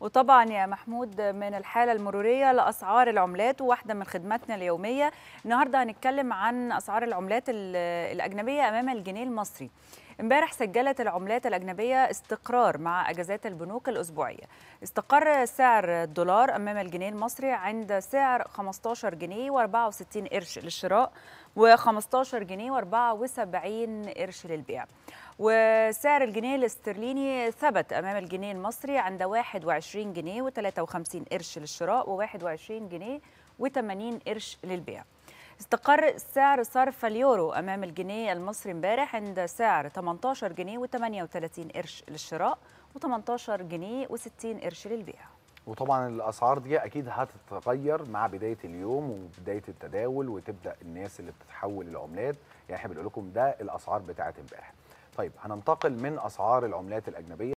وطبعا يا محمود من الحالة المرورية لأسعار العملات وواحدة من خدماتنا اليومية النهاردة هنتكلم عن أسعار العملات الأجنبية أمام الجنيه المصري امبارح سجلت العملات الأجنبية استقرار مع أجازات البنوك الأسبوعية استقر سعر الدولار أمام الجنيه المصري عند سعر 15 جنيه و64 قرش للشراء و15 جنيه و74 قرش للبيع وسعر الجنيه الاسترليني ثبت امام الجنيه المصري عند 21 جنيه و53 قرش للشراء و21 جنيه و80 قرش للبيع استقر سعر صرف اليورو أمام الجنيه المصري امبارح عند سعر 18 جنيه و38 قرش للشراء و18 جنيه و60 قرش للبيع وطبعا الاسعار دي اكيد هتتغير مع بدايه اليوم وبدايه التداول وتبدا الناس اللي بتتحول العملات يعني احنا بنقول لكم ده الاسعار بتاعت امبارح طيب هننتقل من اسعار العملات الاجنبيه